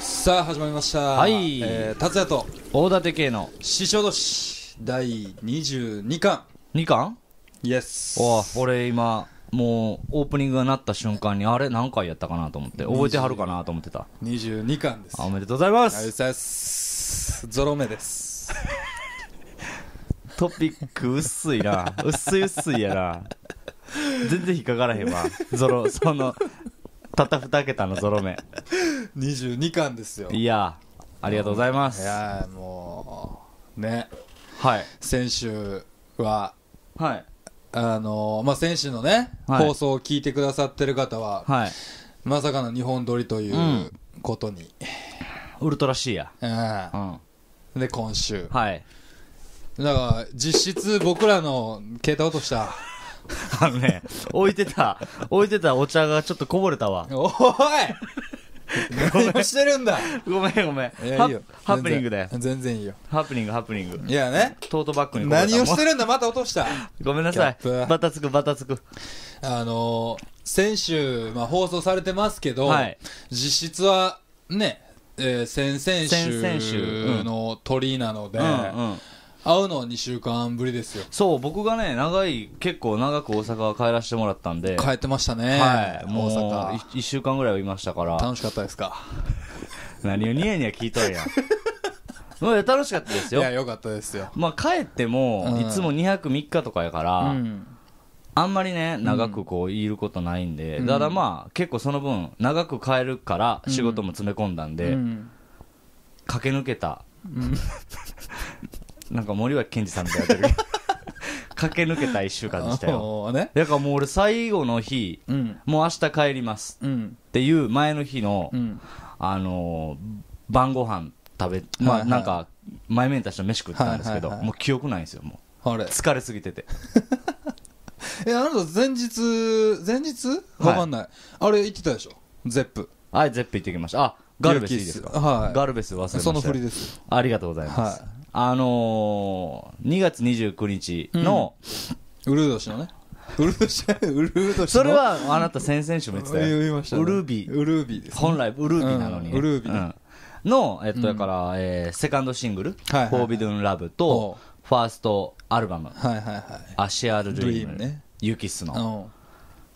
さあ始まりました。はい。えー、達也と大館系の師匠同士第22巻。2巻イエス。お俺今もうオープニングがなった瞬間にあれ何回やったかなと思って覚えてはるかなと思ってた22巻ですおめでとうございますゾロ目です トピック薄いな薄い薄いやな全然引っかからへんわゾロ そのたった2桁のゾロ目22巻ですよいやありがとうございますいやもうねはい先週ははいあのまあ、選手のね、はい放送を聞いてくださってる方は、はい。まさかの日本撮りということに、ウルトラシーや。うんで今週はい。だから実質僕らの携帯落とした あのね、置いてた、置いてたお茶がちょっとこぼれたわ。おい何してるんだごめんごめんハプニングだよ全然いいよハプニングハプニングいやねトートバッグに何をしてるんだまた落としたごめんなさいバタつくバタつくあの先週、まあ、放送されてますけど、実質はね、え先々週週の鳥なので、会うのは2週間ぶりですよそう僕がね長い結構長く大阪は帰らせてもらったんで帰ってましたねはいもう大阪 1, 1週間ぐらいはいましたから楽しかったですか 何をニヤニヤ聞いとるやん 楽しかったですよいやよかったですよまあ帰っても、いつも2泊3日とかやから、うん、あんまりね長くこういることないんで、うん、ただまあ結構その分長く帰るから仕事も詰め込んだんで、うん、駆け抜けた、なんか森脇健児さんみたいなってる 駆け抜けた1週間でしたよ、ね、だからもう俺最後の日、うん、もう明日帰ります、うん、っていう前の日の、うん、あのー、晩ご飯食べ、まあ、はいなんか前面たちと飯食ったんですけど、はいはいはい、もう記憶ないんですよもう疲れすぎてて えあなた前日前日わかんない、はい、あれ行ってたでしょゼップはいゼップ行ってきましたあガルベスいいですか、はい、ガルベス忘れましたその振りですありがとうございます、はいあのー、2月29日の、うるド年のね。それはあなた先々週も言ってたよ。言いました、ね。です、ね、本来、うビーなのに、うんの、えっと、だから、うん、えー、セカンドシングル、はいはい、フォービドゥンラブと、ファーストアルバム、はいはいはい、アシアル・ドリーム、ね、ユキスの、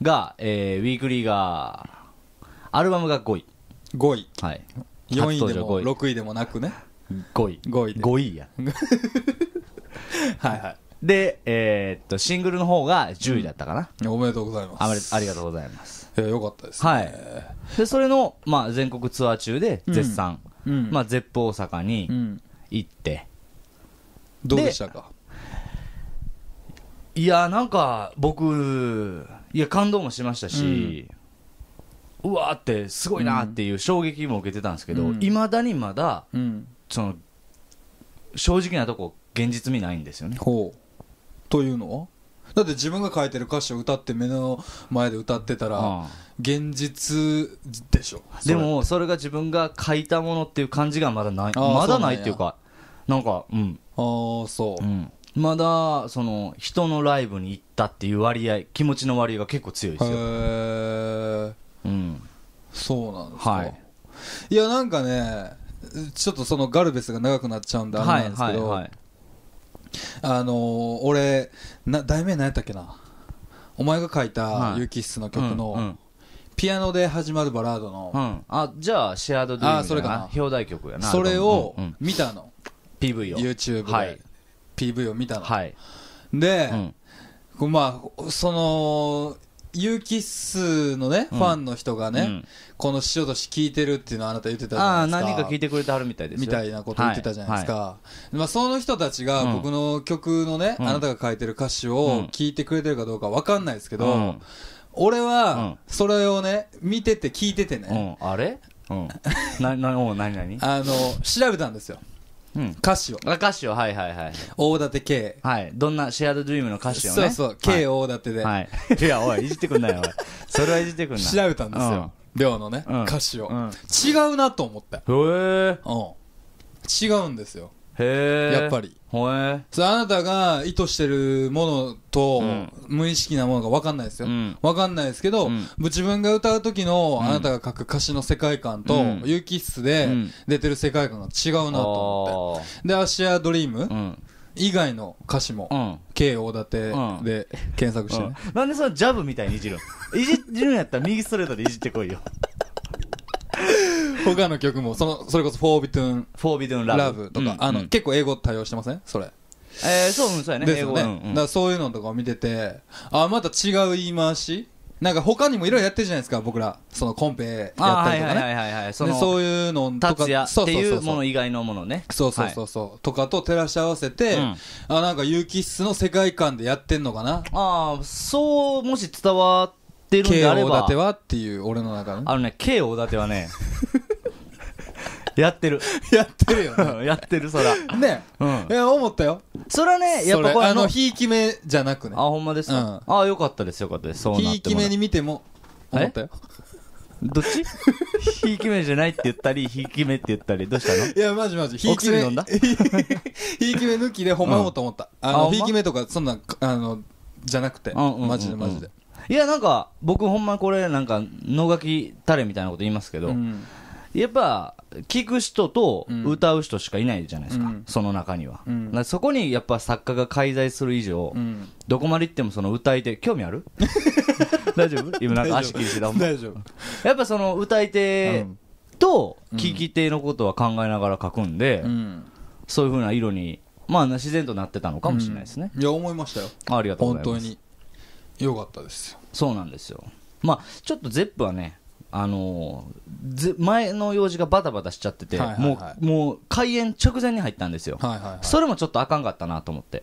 が、えー、ウィークリーが、アルバムが5位。5位。はい。4位でも6位でもなくね。5位5位で位や はいはいで、えー、っとシングルの方が10位だったかな、おめでとうございますあありがとうございますえー、よかったですね、はいでそれの、まあ、全国ツアー中で絶賛、うんうんまあ、ゼップ大阪に行って、どうでしたかいやなんか僕いや感動もしましたし、うわーってすごいなっていう衝撃も受けてたんですけどいま、未だにまだ、うんその正直なとこ現実味ないんですよねほうというのはだって自分が書いてる歌詞を歌って目の前で歌ってたら現実でしょ、うん、でもそれが自分が書いたものっていう感じがまだないまだないっていうかなんかうんああそう、うん、まだその人のライブに行ったっていう割合気持ちの割合が結構強いですよへえ、うん、そうなんですか、はい、いやなんかねちょっとそのガルベスが長くなっちゃうんであれなんですけど、はいはいはい、あのー、俺な題名何やったっけなお前が書いた「ユキス」の曲の、うんうんピアノで始まるバラードの、うん、あじゃあシェアードドゥーミングな表題曲やなそれを見たの、うんうん、PV を YouTube で、はい、PV を見たの、はい、で、うん、まあそのユーキッスのね、ファンの人がね、うん、この塩し聞いてるっていうのをあなた言ってたじゃないですか。ああ、何か聞いてくれてはるみたいですみたいなこと言ってたじゃないですか。はいはい、まあ、その人たちが僕の曲のね、うん、あなたが書いてる歌詞を聞いてくれてるかどうかわかんないですけど、うん、俺は、それをね、見てて聞いててね。あれうん。な、な、何何あの、調べたんですよ。うん、歌詞を歌詞をはいはいはい大館 K はいどんなシェアドドリームの歌詞をねそうそう K 大館で、はいい、やおいいじってくんなよそれはいじってくんな調べたんですよ、亮のね、歌詞を、違うなと思ってへえ、うん、違うんですよへやっぱりほえそれあなたが意図してるものと、うん、無意識なものが分かんないですよ、うん、分かんないですけど、うん、自分が歌う時のあなたが書く歌詞の世界観と、有機質で出てる世界観が違うなと思って、で「アシアドリーム、以外の歌詞も、K 大館で検索して、ね、なんでそのジャブみたいにいじるんいじるんやったら右ストレートでいじってこいよ 他の曲もそのそれこそ「フォービトゥン」「フォービトゥンラブ」とか、あの結構英語対応してませんそれえー、そうそうやねですよね、うんうん、だそういうのとかを見ててあまた違う言い回しなんか他にもいろいろやってるじゃないですか僕らそのコンペやったりとかね、はいはいはいはい、そそういうのとかっていうもの以外のものねそうそうそうそう、はい、とかと照らし合わせて、うん、あなんか有機質の世界観でやってんのかなああそうもし伝わってるんであれば大館はっていう俺の中のあのね応大館はね やってる。やってるよね。やってる、そら。ねうんい。や思ったよそらね、やっぱこれあのひいき目じゃなくねあ、ほんまですか。あ、よかったです、よかったです。そうなひいき目に見ても思ったよどっち ひいき目じゃないって言ったり、ひいき目って言ったり、どうしたのいやマジマジひいき目飲んだひいき目抜きでほんま思った思ったあのひいき目とかそんなんあのじゃなくてうんうんうんうんマジでマジでいや、なんか、僕ほんまこれ、なんか、脳書きタレみたいなこと言いますけど、うんやっぱ、聞く人と歌う人しかいないじゃないですか、うん、その中には。うん、そこにやっぱ作家が介在する以上、うん、どこまで行ってもその歌い手、興味ある 大丈夫今なんか足切りしてたもん。大丈夫。やっぱその歌い手と聞き手のことは考えながら書くんで、そういうふうな色に、まあ自然となってたのかもしれないですね。いや、思いましたよ。ありがとうございます。本当に。よかったですよ。そうなんですよ。まあ、ちょっとゼップはね、あの前の用事がバタバタしちゃってて、はいはいはい、もうもう開演直前に入ったんですよ、はいはいはい、それもちょっとあかんかったなと思って、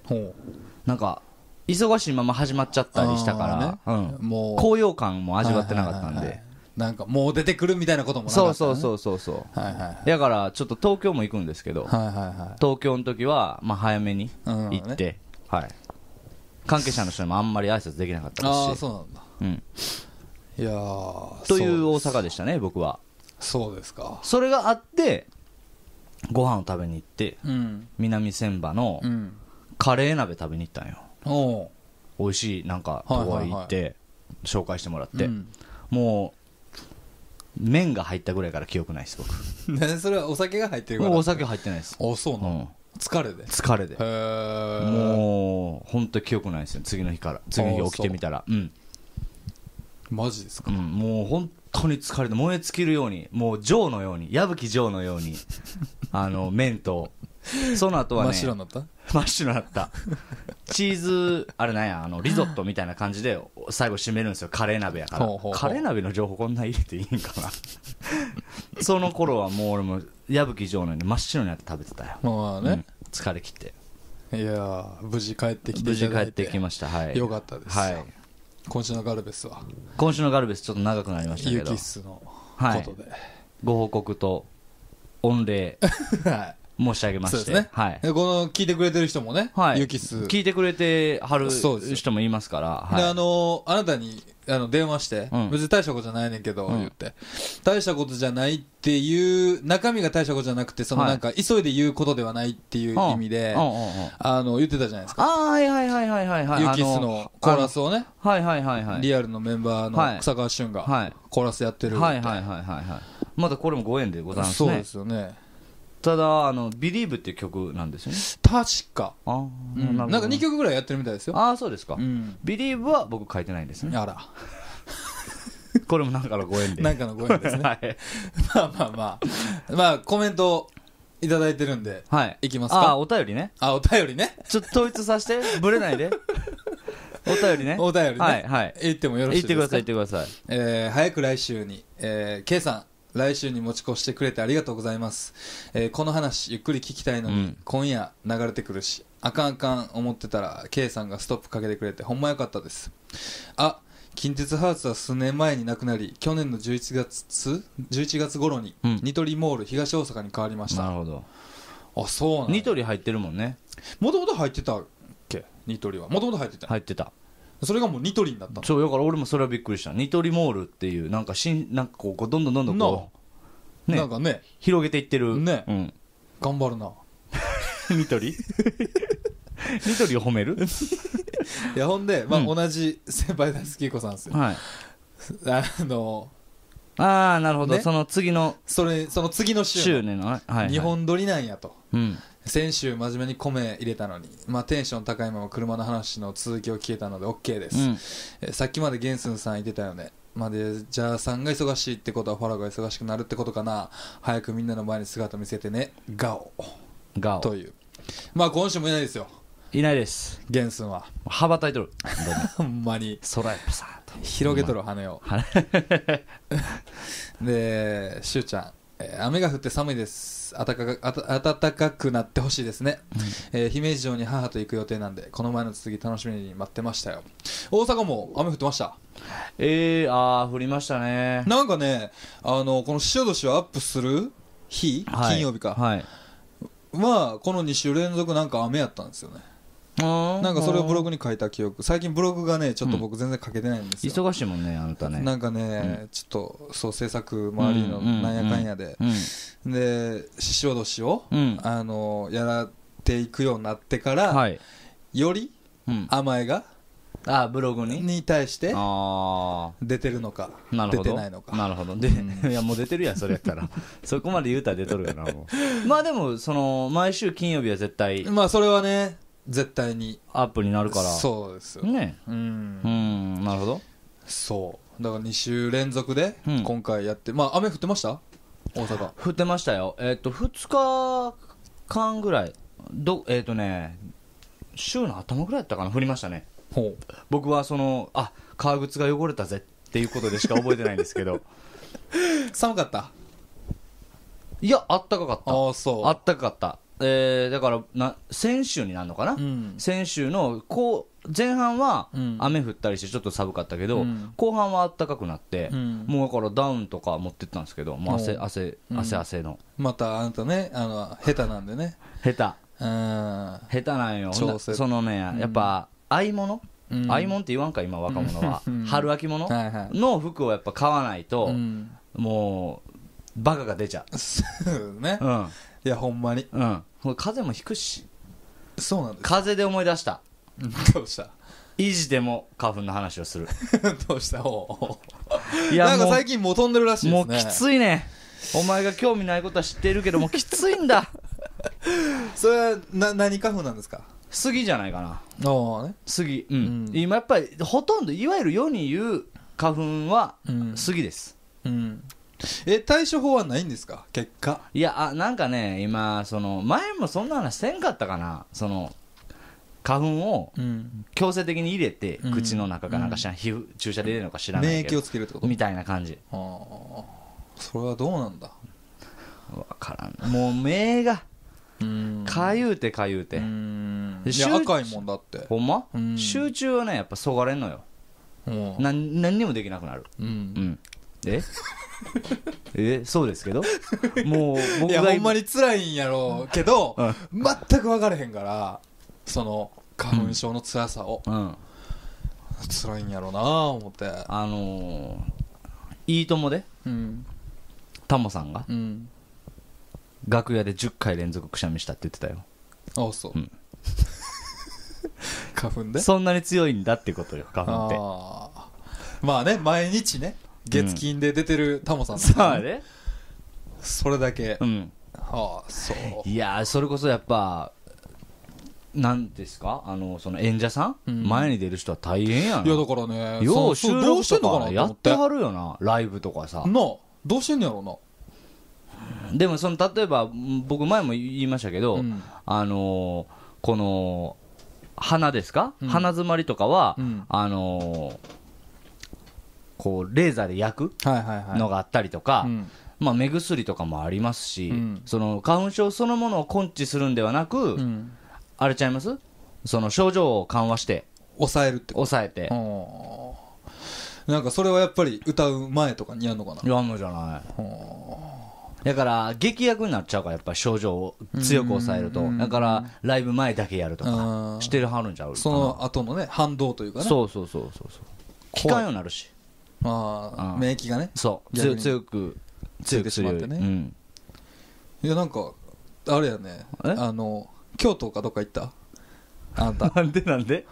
なんか忙しいまま始まっちゃったりしたから、ねうん、もう高揚感も味わってなかったんで。はいはいはいなんかもう出てくるみたいなこともなかった、ね、そうそうそうそう、はいはい、だからちょっと東京も行くんですけど、はいはいはい、東京の時はまあ早めに行って、うんね、はい、関係者の人にもあんまり挨拶できなかったしああそうなんだ、うん、いやという大阪でしたね僕はそうですかそれがあってご飯を食べに行って、うん、南千葉のカレー鍋食べに行ったんよ、お美味しいなんかとこ行って紹介してもらって、もう麺が入ったぐらいから記憶ないです僕 それはお酒が入ってるからお酒入ってないですあそうなの、うん、疲れで疲れでもう本当記憶ないですよ次の日から次の日起きてみたらうんマジですか、うん、もう本当に疲れて燃え尽きるようにもうジョーのように矢吹ジョーのように あの麺とその後はね真っ白になった真っ白になったチーズあれなんやあのリゾットみたいな感じで最後締めるんですよカレー鍋やからカレー鍋の情報こんな入れていいんかなその頃はもう俺も矢吹ーのように真っ白になって食べてたよまあね、うん、疲れ切っていや無事帰ってきて無事帰ってきましたはいよかったです、はい、今週のガルベスは今週のガルベスちょっと長くなりましたけどユキスのことで、はい、ご報告と御礼 はい申し上げまして、ね、はい、この聞いてくれてる人もね、はい、ユキス聞いてくれてはる人もいますから、はい、あのあなたにあの電話して、うん、別に大したことじゃないねんけど、言って、大したことじゃないっていう、中身が大したことじゃなくて、そのなんか、急いで言うことではないっていう意味で、あの、言ってたじゃないですか。あはいはいはいはいはいはい。ユキスのコーラスをね、はいはいはいはい。リアルのメンバーの草川俊が、コーラスやってるはいはいはいはい。まだこれもご縁でございますね。そうですよね。ただあの「Believe」っていう曲なんですよね確かあ、あ、うんなんか2曲ぐらいやってるみたいですよああそうですか、うん「Believe」は僕書いてないんですねあら これもなんかのご縁でなんかのご縁ですね はい、まあまあまあまあコメントいただいてるんではい、いきますかああお便りねあお便りねちょっと統一させてぶれないで お便りねお便りねはいはい言ってもよろし言いっでてすくかださい言ってくださいえー早く来週に、えー、K さん来週に持ち越してくれてありがとうございます。えー、この話、ゆっくり聞きたいのに、うん、今夜流れてくるし、あかんあかん思ってたら、K さんがストップかけてくれて、ほんま良かったです。あ、近鉄ハーツは数年前に亡くなり去年の11月11月頃に、うん、ニトリモール東大阪に変わりましたなるほどあそうなのニトリ入ってるもんねもともと入ってたっけニトリはもともと入ってた入ってたそれがもうニトリになったそうだから俺もそれはびっくりしたニトリモールっていうなんかしんなんかこうどんどんどんどんこう、ね、なんかね広げていってるね、うん、頑張るな ニトリ ニトリを褒める いやほんで、まあ、うん、同じ先輩だすきこさんですよはいあのああなるほど、ね、その次のそれその次の週週ねの、はいはい、日本撮りなんやと、うん、先週真面目に米入れたのに、まあ、テンション高いまま車の話の続きを聞けたので OK です、うん、えさっきまでゲンスンさんいてたよねまあ、でじゃあさんが忙しいってことはファラが忙しくなるってことかな早くみんなの前に姿見せてねガオガオというまあ今週もいないですよいないですゲンスンは羽ばたいとる ほんまに空へパサさと広げとる羽をでしゅうちゃん雨が降って寒いです暖かくなってほしいですね、うん、えー、姫路城に母と行く予定なんでこの前の続き楽しみに待ってましたよ大阪も雨降ってましたえー、あー降りましたねなんかねあのこの潮年をアップする日、はい、金曜日か、はい、この2週連続なんか雨やったんですよねなんかそれをブログに書いた記憶最近ブログがねちょっと僕全然書けてないんですよ、忙しいもんねあなたねなんかね、うん、ちょっとそう制作周りのなんやかんやで、うん、で獅子おどしを、うん、あのやらていくようになってから、はい、より甘えが、あブログにに対して出てるのか出てないのかなるほどで、いやもう出てるやんそれやったら そこまで言うたら出とるやなもうまあでもその毎週金曜日は絶対まあそれはね絶対にアップになるからそうですよねうんうんなるほどそうだから2週連続で今回やって、うん、まあ雨降ってました大阪降ってましたよえっ、ー、と2日間ぐらいどえっ、ー、とね週の頭ぐらいだったかな降りましたねほう僕はそのあ革靴が汚れたぜっていうことでしか覚えてないんですけど 寒かったいやあったかかったああそうあったかかったえー、だからな先週になるのかな、うん、先週のこう前半は雨降ったりしてちょっと寒かったけど、うん、後半は暖かくなって、うん、もうだからダウンとか持ってったんですけど、もう汗汗汗汗の、またあなたねあの下手なんでね下手下手なんよそのねやっぱ合い物、合い物って言わんか今若者は春秋物の服をやっぱ買わないと、もうバカが出ちゃうね、うんいやほんまにうん風邪もひくしそうなんです風邪で思い出したうん どうした維持でも花粉の話をする どうしたおういやなんか最近もう飛んでるらしいでもうねきついねお前が興味ないことは知っているけどもうきついんだ それはな何花粉なんですか杉じゃないかなああね杉うん、うん今やっぱりほとんどいわゆる世に言う花粉は杉です、うんえ対処法はないんですか結果いやあなんかね今その前もそんな話せんかったかなその花粉を強制的に入れて、うん口の中かなんか知らん、皮膚注射で入れるのか知らない免疫をつけるってことみたいな感じああそれはどうなんだわからんもう目がかゆうてかゆうて、うんでいや赤いもんだってほんま、ん集中はねやっぱそがれんのよなん何にもできなくなるううんえで えそうですけどもう僕がいやほんまに辛いんやろうけど、うん、全く分かれへんからその花粉症の辛さを、うん、辛いんやろうな思ってあのー、いいともで、うん、タモさんが、うん、楽屋で10回連続くしゃみしたって言ってたよああそう、うん、花粉でそんなに強いんだってことよ花粉ってまあね毎日ね月金で出てるタモさんですそうそれだけ、うんはあそういやそれこそやっぱなんですかあのその演者さん、うん前に出る人は大変やないやだからねよう収そうどう録してんとのかなやってはるよなライブとかさあどうしてんのやろうでもその例えば僕前も言いましたけど、うんあのこの花ですか、うん花詰まりとかは、うんあのーこうレーザーで焼くのがあったりとか、まあ、目薬とかもありますし、その花粉症そのものを根治するんではなく、あれちゃいますその症状を緩和して抑えるって抑えてなんかそれはやっぱり歌う前とかにやるのかなやんのじゃないだから劇薬になっちゃうからやっぱり症状を強く抑えるとだからライブ前だけやるとかしてるはるんちゃうその後のね反動というかねそうそうそうそうそう効かんようになるしああ免疫がねそう強強く強くするってねうん、いやなんかあれやねあの京都かどっか行ったあんた なんでなんで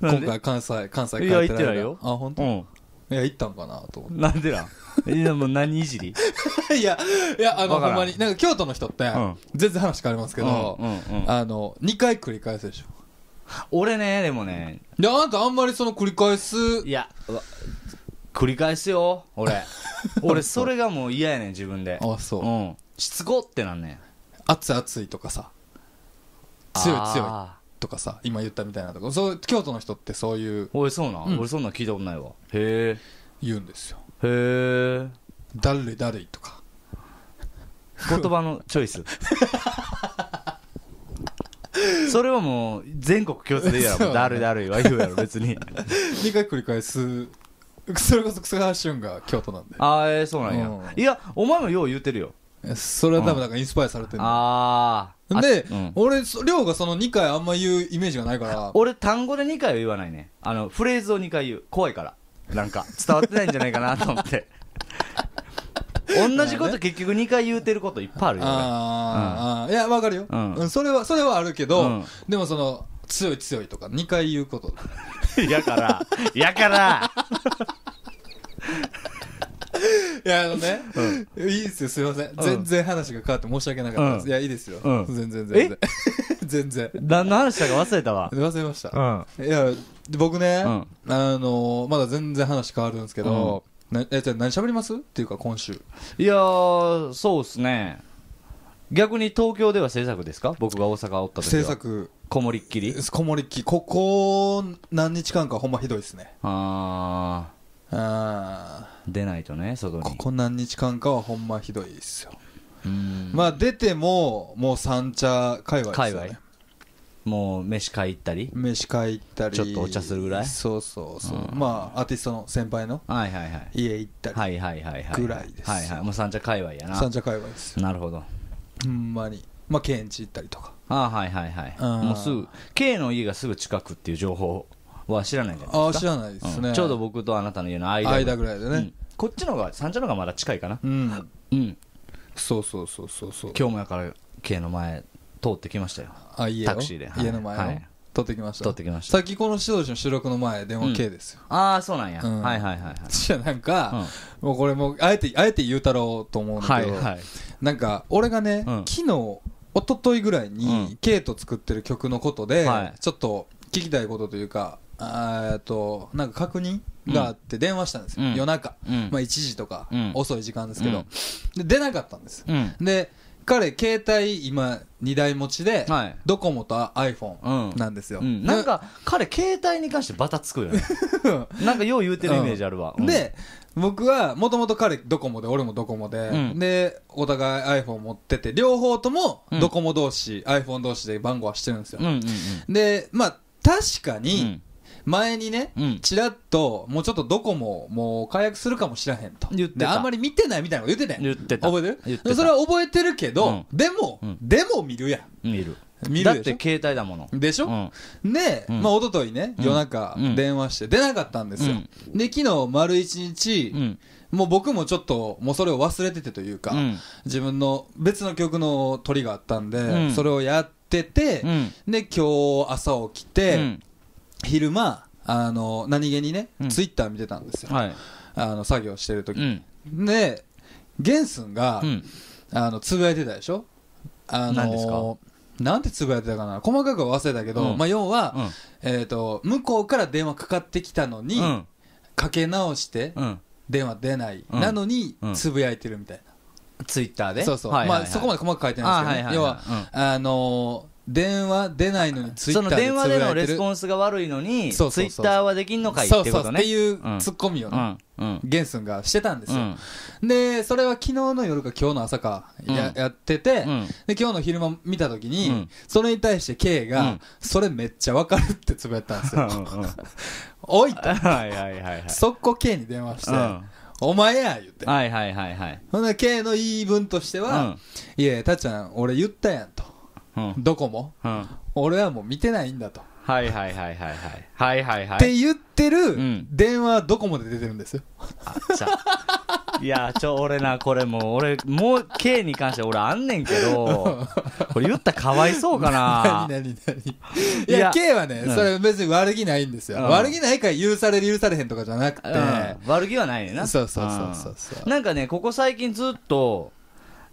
今回関西関西帰ってないいや行ってないよあ本当、うん、いや行ったんかなと思ってなんでなんいやもう何いじり いやいやあのほんまになんか京都の人って、うん、全然話変わりますけど、うんうんうん、あの2回繰り返すでしょ俺ねでもねであんたあんまりその繰り返すいや繰り返すよ俺 俺それがもう嫌やねん自分であそう、うん、しつこってなんねん熱い熱いとかさ強い強いとかさ今言ったみたいなとかそう京都の人ってそういう俺そうな、うん、俺そんなん聞いたことないわへえ言うんですよへえ誰誰とか言葉のチョイス それはもう全国共通でいいやろ「誰誰い」は言うやろ別に2 回繰り返すそれこそ草川俊が京都なんでああえー、そうなんや、うんいやお前もよう言うてるよそれは多分なんかインスパイアされてるんああで、うん俺亮がその2回あんま言うイメージがないから俺単語で2回は言わないねあのフレーズを2回言う怖いからなんか伝わってないんじゃないかなと思って 同じこと結局2回言うてることいっぱいあるよね。ああ、あーいやわかるよ、うんうんそれはそれはあるけど、うんでもその強い強いとか2回言うこと やからやから いやあのね、いいですよすいません、全然話が変わって申し訳なかったです、うんいやいいですよ、うん全然全然 全然何の話したか忘れたわ忘れました、うんいや僕ね、うんあのーまだ全然話変わるんですけど、なえじゃ何喋りますっていうか今週いやーそうっすね逆に東京では制作ですか僕が大阪おった時は制作こもりっきりこもりっきりここ何日間かほんまひどいですねああ出ないとね外にここ何日間かはほんまひどいですよまあ出てももう三茶界隈ですよねもう飯買い行ったり飯買い行ったりちょっとお茶するぐらいそうそうそう、うん、まあアーティストの先輩の家行ったりぐらいですはいはいはいはいはいはいもう三茶界隈やな三茶界隈ですなるほどほんまにまあ県知行ったりとかああはいはいはい、うんもうすぐ K の家がすぐ近くっていう情報は知らないんじゃないですかああ知らないですね、うんちょうど僕とあなたの家の間間ぐらいでね、うんこっちの方が三茶の方がまだ近いかなうんうんそうそうそうそうそう今日もやから K の前通ってきましたよあ家タクシーではい家の前を、はい通ってきました通ってきましたさっきこの指導士の収録の前電話 K ですよ、ああそうなんや、うんはいはいはいはい じゃあなんか、もうこれもうあえてあえて言うたろうと思うんだはいはいなんか俺がね、うん、昨日一昨日ぐらいに、うん、ケイと作ってる曲のことで、はい、ちょっと聞きたいことというかえっとなんか確認があって電話したんですよ、うん、夜中、まあ、1時とか、遅い時間ですけど、で出なかったんです、で彼携帯今2台持ちで、はい、ドコモと iPhone なんですよ、うんうん、なんか彼携帯に関してバタつくよね なんかよう言うてるイメージあるわ、うん、で僕はもともと彼ドコモで俺もドコモで、でお互い iPhone 持ってて両方ともドコモ同士、うん、iPhone 同士で番号はしてるんですよ、うんうんうん、でまあ確かに、前にね、ちらっと、もうちょっとどこも、もう解約するかもしらへんと。言ってあんまり見てないみたいなこと言ってた言ってた。覚えてるそれは覚えてるけど、でも、でも見るやん。見る。見るだって携帯だものでしょ、うん、で、うん、まあ一昨日ね夜中電話して出なかったんですよ、うん、で昨日丸一日、うん、もう僕もちょっともうそれを忘れててというか、自分の別の曲の鳥があったんで、それをやってて、で今日朝起きて、昼間あの何気にね、ツイッター見てたんですよ、はい、あの作業してる時に、でゲンスンが、あのつぶやいてたでしょあのなんてつぶやいてたかな細かくは忘れたけど、まあ、要は、えー、と向こうから電話かかってきたのに、かけ直して、電話出ない、なのにつぶやいてるみたいな、ツイッターでそうそう、まあ、そこまで細かく書いてないですけど、要は、あの電話出ないのにツイッターで電話でのレスポンスが悪いのにツイッターはできんのかいってことねそうそうっていうツッコミをね、うんうん、ゲンスンがしてたんですよ、うん、でそれは昨日の夜か今日の朝かや,、やってて、で今日の昼間見た時に、それに対して K が、それめっちゃわかる」ってつぶやったんですよ おいとはいはいはい、速攻 K に電話して、お前や言って。はいはいはいはい。ほんな K の言い分としては、うん、いや、たっちゃん、俺言ったやんと。ドコモ、俺はもう見てないんだと。はいはいはいはいはい。はいはいはい。って言ってる電話ドコモで出てるんですよ。いや、ちょ、俺な、これもう、俺、もう、K に関して俺あんねんけど、これ言ったらかわいそうかな。何何何いや、K はね、それ別に悪気ないんですよ。悪気ないから許される許されへんとかじゃなくて。悪気はないねな。そうそうそうそう。なんかね、ここ最近ずっと、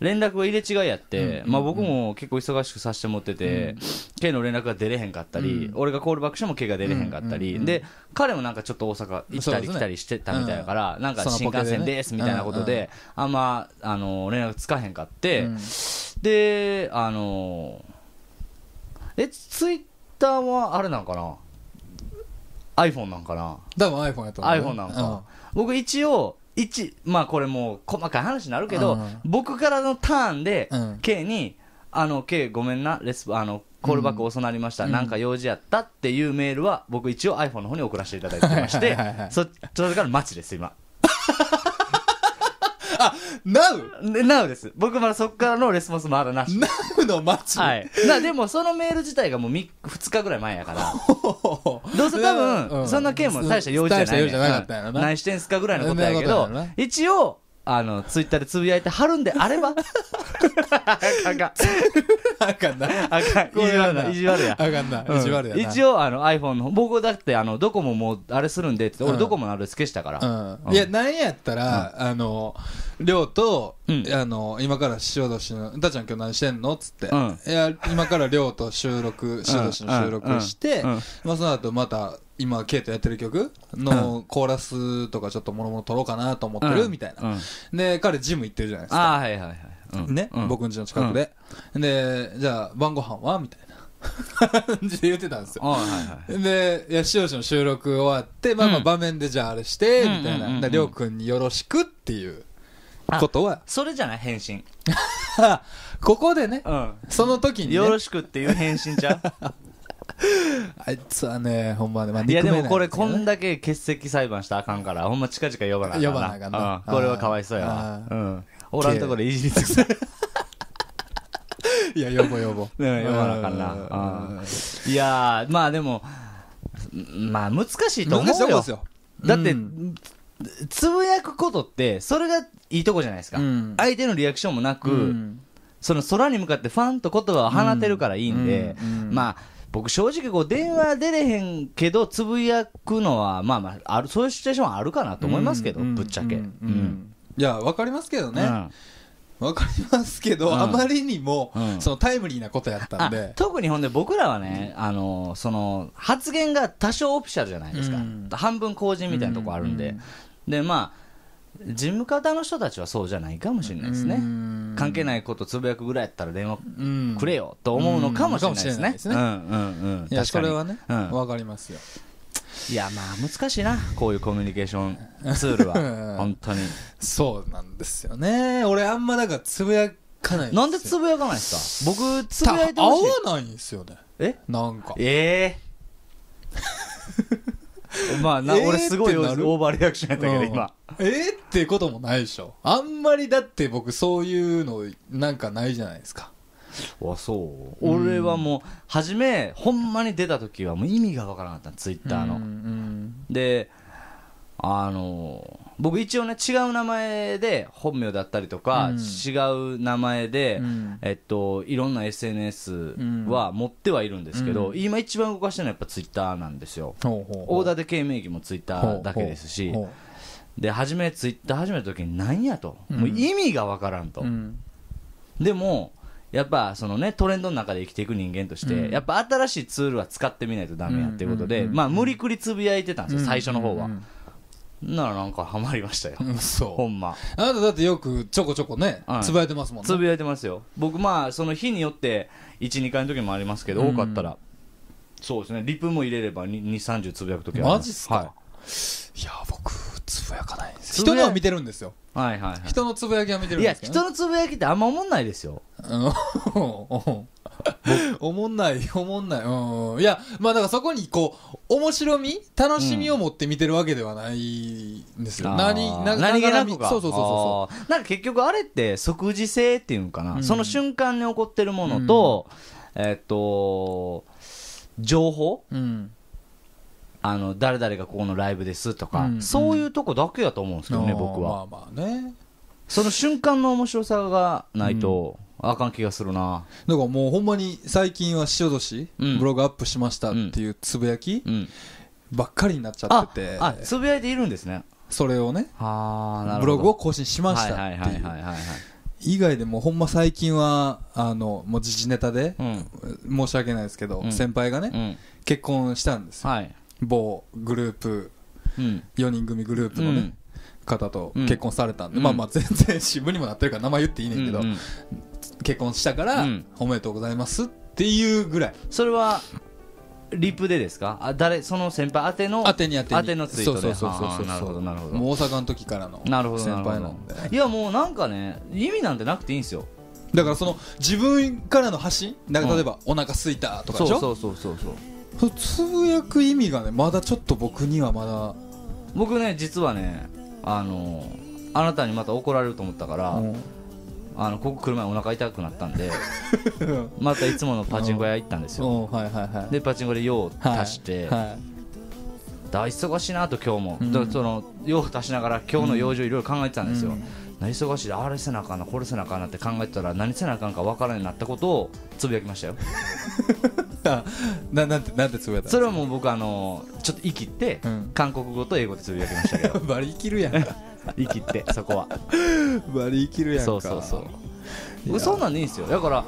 連絡が入れ違いやって、まあ、僕も結構忙しくさせてもってて、K の連絡が出れへんかったり、俺がコールバックしても K が出れへんかったり、で彼もなんかちょっと大阪行ったり来たりしてたみたいだから、なんか新幹線ですみたいなことで、あんまあの連絡つかへんかって、であのえツイッターはあれなんかな iPhone なんかな多分 iPhone やと思う iPhone なんか、僕一応一まあこれもう細かい話になるけど、うん、僕からのターンで、うん、K に「あの K ごめんなレスあのコールバック遅なりました、うん、なんか用事やった」っていうメールは僕一応 iPhone の方に送らせていただいてましてそれから待ちです今。あ、Now? ウ Now です。僕まだそっからのレスポンスまだなし。Now の街はい。な、でもそのメール自体がもうみ2日ぐらい前やから、どうせ多分、そんな件も大した用事じゃない、大した用事じゃなかったんやろな何してんすかぐらいのことやけど、一応、あの、ツイッターでつぶやいてはるんであれば。あかん。あかんな。あかん。意地悪や。あかんな。意地悪や一応、あの、iPhone の、僕だって、あの、ドコモもあれするんでって、俺ドコモのあれ付けしたから。いや、なんやったら、あの、亮と、うんあの今から塩年の「たちゃん今日何してんの?」っつって、うんいや今から亮と収録塩年の収録して、うんうんまあ、その後また今ケイトやってる曲のコーラスとかちょっともろもろ撮ろうかなと思ってる、うんみたいな、うんで彼ジム行ってるじゃないですかあはいはいはい、うんね、うん僕ん家の近くで、でじゃあ晩ご飯はみたいな 感じで言ってたんですよはいはいで、いや、しおしの収録終わって、まあまあ場面でじゃああれして、みたいうんうんうなん。で、りょうくんによろしくっていうことはそれじゃない返信 ここでね、うん、その時に、ね、よろしくっていう返信じゃ あいつはねほんまね、まあ、いやでもこれこんだけ欠席裁判したらあかんからほんま近々呼ばなあかんななかな、うん、これはかわいそうやわ、うん、俺のところいじりつつ いや呼ぼ呼ぼ、う呼ばなあかんな、いやまあでもまあ難しいと思うよよだって、つぶやくことってそれがいいとこじゃないですか、うん、相手のリアクションもなく、うん、その空に向かってファンと言葉を放てるからいいんで、まあ僕正直こう電話出れへんけどつぶやくのはまあまああるそういうシチュエーションはあるかなと思いますけど、ぶっちゃけ、いや分かりますけどね、わかりますけど、うん、あまりにも、うん、そのタイムリーなことやったんで特にほんで僕らはね、あのその発言が多少オフィシャルじゃないですか、うん、半分公人みたいなとこあるんで、でまあ事務方の人たちはそうじゃないかもしれないですね。関係ないことつぶやくぐらいやったら電話くれよと思うのかもしれないですね。うんうんうん。いや、それはね、わかりますよ。いや、まあ難しいな、こういうコミュニケーションツールは。本当に。そうなんですよね。俺あんまだからつぶやかないなんでつぶやかないですか僕、つぶやいてほしい。合わないんですよね。えなんか。ええーまあな、俺すごいオーバーリアクションやったけど、今。えー、ってこともないでしょ。あんまりだって僕そういうのなんかないじゃないですか。あそう俺はもう初めほんまに出た時はもう意味がわからなかったツイッターの、であの僕一応ね違う名前で本名だったりとか、うん違う名前で、うんえっといろんな SNS は持ってはいるんですけど、う今一番動かしてるのはやっぱツイッターなんですよ、うほオーダーで経名義もツイッターだけですしうほで初めツイッター始めた時に何やと、もう意味がわからんと、うんでもやっぱそのねトレンドの中で生きていく人間として、うんやっぱ新しいツールは使ってみないとダメやっていうことで、うんうんうんまあ無理くりつぶやいてたんですよ、最初の方は、うんうんうんならなんかハマりましたよ、そうほんまあなただってよくちょこちょこね、つぶやいてますもんねつぶやいてますよ僕まあその日によって12回の時もありますけど、多かったらそうですねリプも入れれば2 3 0つぶやく時ありますマジっすかはい人のは見てるんですよはいはい、はい、人のつぶやきは見てるんですけど、ね、いや人のつぶやきってあんま思んないですよおも んないおもんないうんいやまあだからそこにこう面白み楽しみを持って見てるわけではないんですよ、うん、何な何気なくかそうそうそうそうなんか結局あれって即時性っていうのかな、うん、その瞬間に起こってるものと、うん、えー、っと情報、うんあの誰々がここのライブですとか、うんうん、そういうとこだけやと思うんですけどね、僕は。まあまあね。その瞬間の面白さがないと、あかん気がするな。だからもうほんまに最近は塩年、うん、ブログアップしましたっていうつぶやき、うんうん、ばっかりになっちゃってて。あ、あつぶやいているんですね。それをね、ブログを更新しましたっていう。以外でもほんま最近はあのもう時事ネタで、うん、申し訳ないですけど、うん、先輩がね、うん、結婚したんですよ、はい、某グループ、うん、4人組グループのね、うん、方と結婚されたんで、うん、まあまあ全然渋にもなってるから名前言っていいねんけど、うんうん、結婚したからおめでとうございますっていうぐらいそれはリプでですかあ誰その先輩宛ての宛てに宛てに宛てのツイートでそうそうそうそうなるほどなるほどもう大阪の時からの先輩なんでいやもうなんかね意味なんてなくていいんですよだからその自分からの発信か例えば、うん、お腹すいたとかでしょそうそうそうそうそうつぶやく意味がねまだちょっと僕にはまだ僕ね実はねあのあなたにまた怒られると思ったから、うんあのここ来る前お腹痛くなったんで またいつものパチンコ屋行ったんですよ、はいはいはい、でパチンコで用を足して、はいはい、大忙しいなと今日も、うん、その用を足しながら今日の用事をいろいろ考えてたんですよ、うん、何忙しいあれせなあかんなこれせなあかんなって考えてたら何せなあかんか分からんようになったことをつぶやきましたよ な なんてなんてつぶやいたそれはもう僕あのちょっと生きて、うん、韓国語と英語でつぶやきましたけど バリ生きるやん生きてそこはバリ生きるやんそうそうそうなんでいいんですよだから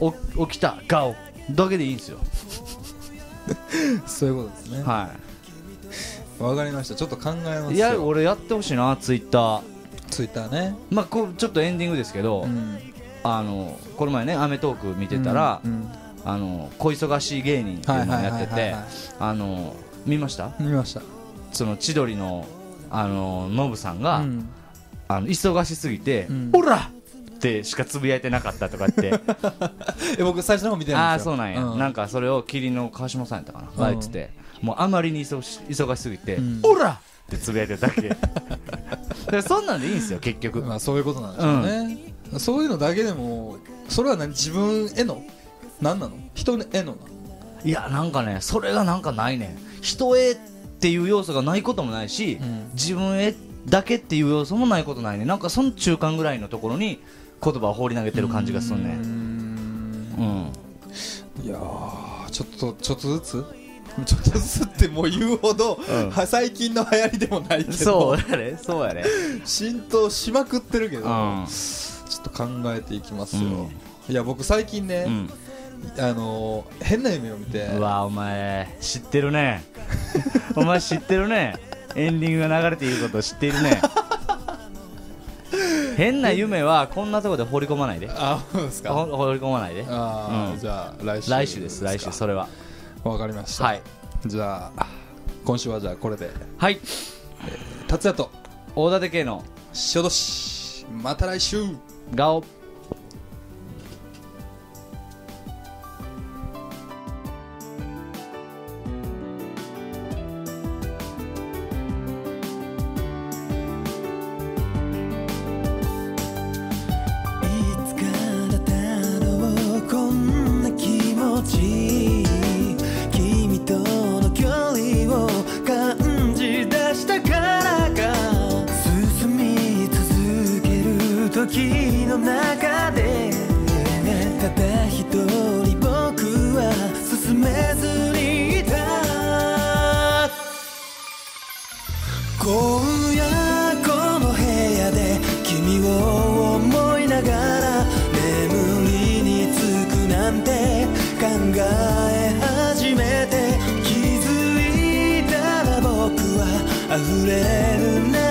お起きた顔だけでいいんですよそういうことですねはいわかりましたちょっと考えますいや俺やってほしいなツイッターツイッターねまあこうちょっとエンディングですけど、うん、あのこの前ね『アメトーーク』見てたら、うんうんあの小忙しい芸人っていうのをやっててあの見ました見ましたその千鳥のあのノブさんが、うん、あの忙しすぎて「ほ、う、ら、ん、ってしかつぶやいてなかったとかって 僕最初の方見てるんですよああそうなんや、うん、なんかそれを霧の川島さんやったかな、あいつってもうあまりに忙し忙しすぎて「ほ、う、ら、ってつぶやいてただけだ そんなんでいいんですよ結局まあそういうことなんでしょうね、そういうのだけでもそれは何自分への何なの人へのいやなんかねそれがなんかないね人へっていう要素がないこともないし、うん、自分へだけっていう要素もないことないねなんかその中間ぐらいのところに言葉を放り投げてる感じがすんねうんいやちょっとちょっとずつちょっとずつってもう言うほど、うん、最近の流行りでもないけどそうやねそうやね浸透しまくってるけど、うん、ちょっと考えていきますよ、うん、いや僕最近ね、うんあの変な夢を見てうわ お前知ってるねお前知ってるねエンディングが流れていること知っているね 変な夢はこんなところで放り込まないであそうですか放り込まないであ、うん、じゃあ来週来週です来週それはわかりましたはいじゃあ今週はじゃあこれではい、えー、達也と大館家の塩年また来週ガオ溢れるね